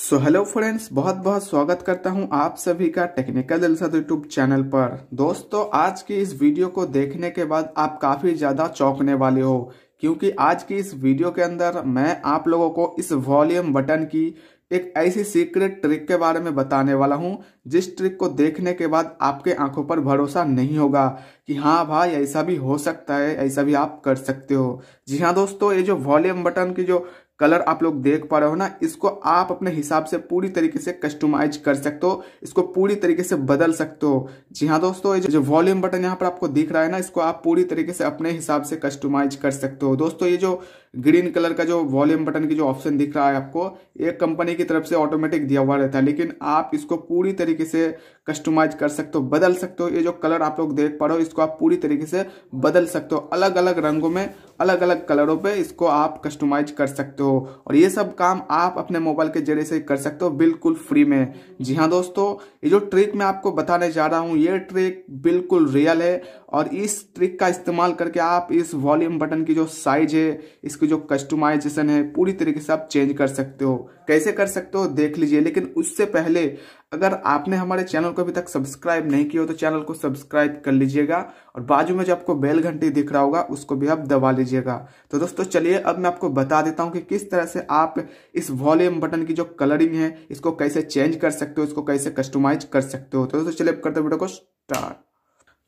so hello friends बहुत बहुत स्वागत करता हूं आप सभी का टेक्निकल इलसद यूट्यूब चैनल पर दोस्तों आज की इस वीडियो को देखने के बाद आप काफ़ी ज़्यादा चौंकने वाले हो क्योंकि आज की इस वीडियो के अंदर मैं आप लोगों को इस वॉल्यूम बटन की एक ऐसी सीक्रेट ट्रिक के बारे में बताने वाला हूं जिस ट्रिक को देखने के बाद आपके आंखों पर भरोसा नहीं होगा कि हाँ भाई ऐसा भी हो सकता है ऐसा भी आप कर सकते हो जी हाँ दोस्तों ये जो वॉल्यूम बटन की जो कलर आप लोग देख पा रहे हो ना इसको आप अपने हिसाब से पूरी तरीके से कस्टमाइज कर सकते हो इसको पूरी तरीके से बदल सकते हो जी हाँ दोस्तों जो वॉल्यूम बटन यहाँ पर आपको दिख रहा है ना इसको आप पूरी तरीके से अपने हिसाब से कस्टमाइज कर सकते हो दोस्तों ये जो ग्रीन कलर का जो वॉल्यूम बटन की जो ऑप्शन दिख रहा है आपको एक कंपनी की तरफ से ऑटोमेटिक दिया हुआ रहता है लेकिन आप इसको पूरी तरीके से कस्टमाइज कर सकते हो बदल सकते हो ये जो कलर आप लोग देख पा रहे हो इसको आप पूरी तरीके से बदल सकते हो अलग अलग रंगों में अलग अलग कलरों पे इसको आप कस्टमाइज कर सकते हो और ये सब काम आप अपने मोबाइल के जरिए से कर सकते हो बिल्कुल फ्री में जी हाँ दोस्तों ये जो ट्रिक मैं आपको बताने जा रहा हूँ ये ट्रिक बिल्कुल रियल है और इस ट्रिक का इस्तेमाल करके आप इस वॉल्यूम बटन की जो साइज है इसकी जो कस्टमाइजेशन है पूरी तरीके से आप चेंज कर सकते हो कैसे कर सकते हो देख लीजिए लेकिन उससे पहले अगर आपने हमारे चैनल को अभी तक सब्सक्राइब नहीं किया हो तो चैनल को सब्सक्राइब कर लीजिएगा और बाजू में जो आपको बेल घंटी दिख रहा होगा उसको भी आप दबा लीजिएगा तो दोस्तों चलिए अब मैं आपको बता देता हूं कि किस तरह से आप इस वॉल्यूम बटन की जो कलरिंग है इसको कैसे चेंज कर सकते हो इसको कैसे कस्टमाइज कर सकते हो तो दोस्तों चलिए करते वीडियो को स्टार्ट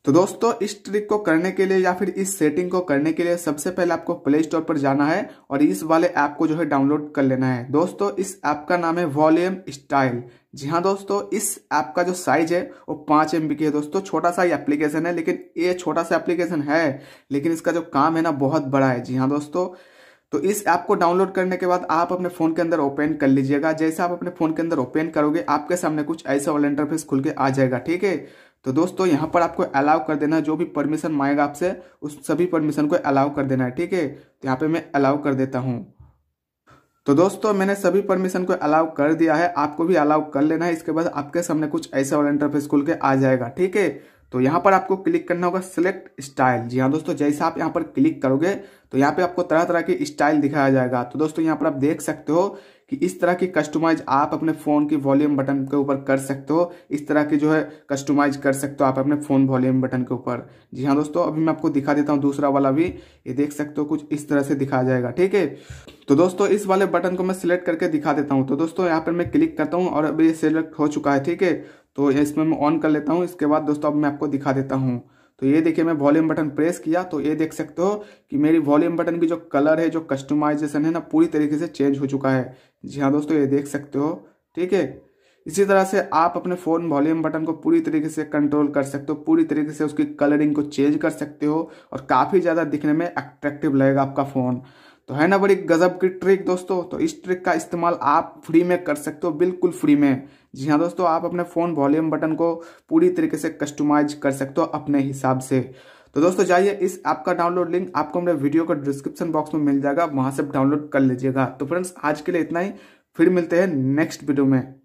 तो दोस्तों इस ट्रिक को करने के लिए या फिर इस सेटिंग को करने के लिए सबसे पहले आपको प्ले स्टोर पर जाना है और इस वाले ऐप को जो है डाउनलोड कर लेना है दोस्तों इस ऐप का नाम है वॉल्यूम स्टाइल जी हाँ दोस्तों इस ऐप का जो साइज है वो पाँच एम की है दोस्तों छोटा सा ही एप्लीकेशन है लेकिन ये छोटा सा एप्लीकेशन है लेकिन इसका जो काम है ना बहुत बड़ा है जी हाँ दोस्तों तो इस ऐप को डाउनलोड करने के बाद आप अपने फ़ोन के अंदर ओपन कर लीजिएगा जैसे आप अपने फ़ोन के अंदर ओपन करोगे आपके सामने कुछ ऐसा वाला इंटरफेस खुल के आ जाएगा ठीक है तो दोस्तों यहाँ पर आपको अलाउ कर देना जो भी परमिशन मांगेगा आपसे उस सभी परमिशन को अलाउ कर देना है ठीक है तो यहाँ पे मैं अलाउ कर देता हूँ तो दोस्तों मैंने सभी परमिशन को अलाउ कर दिया है आपको भी अलाउ कर लेना है इसके बाद आपके सामने कुछ ऐसा वाला इंटरफेस खुल के आ जाएगा ठीक है तो यहाँ पर आपको क्लिक करना होगा सिलेक्ट स्टाइल जी हाँ दोस्तों जैसा आप यहाँ पर क्लिक करोगे तो यहाँ पे आपको तरह तरह की स्टाइल दिखाया जाएगा तो दोस्तों यहाँ पर आप देख सकते हो कि इस तरह के कस्टमाइज आप अपने फ़ोन के वॉल्यूम बटन के ऊपर कर सकते हो इस तरह के जो है कस्टमाइज कर सकते हो आप अपने फ़ोन वॉल्यूम बटन के ऊपर जी हाँ दोस्तों अभी मैं आपको दिखा देता हूँ दूसरा वाला भी ये देख सकते हो कुछ इस तरह से दिखा जाएगा ठीक है तो दोस्तों इस वाले बटन को मैं सिलेक्ट करके दिखा देता हूँ तो दोस्तों यहाँ पर मैं क्लिक करता हूँ और अभी ये सिलेक्ट हो चुका है ठीक है तो इसमें मैं ऑन कर लेता हूँ इसके बाद दोस्तों अब मैं आपको दिखा देता हूँ तो ये देखिए मैं वॉल्यूम बटन प्रेस किया तो ये देख सकते हो कि मेरी वॉल्यूम बटन की जो कलर है जो कस्टमाइजेशन है ना पूरी तरीके से चेंज हो चुका है जी हाँ दोस्तों ये देख सकते हो ठीक है इसी तरह से आप अपने फ़ोन वॉल्यूम बटन को पूरी तरीके से कंट्रोल कर सकते हो पूरी तरीके से उसकी कलरिंग को चेंज कर सकते हो और काफ़ी ज़्यादा दिखने में अट्रैक्टिव लगेगा आपका फ़ोन तो है ना बड़ी गजब की ट्रिक दोस्तों तो इस ट्रिक का इस्तेमाल आप फ्री में कर सकते हो बिल्कुल फ्री में जी हाँ दोस्तों आप अपने फ़ोन वॉल्यूम बटन को पूरी तरीके से कस्टमाइज कर सकते हो अपने हिसाब से तो दोस्तों जाइए इस ऐप का डाउनलोड लिंक आपको हमारे वीडियो का डिस्क्रिप्शन बॉक्स में मिल जाएगा वहां से डाउनलोड कर लीजिएगा तो फ्रेंड्स आज के लिए इतना ही फिर मिलते हैं नेक्स्ट वीडियो में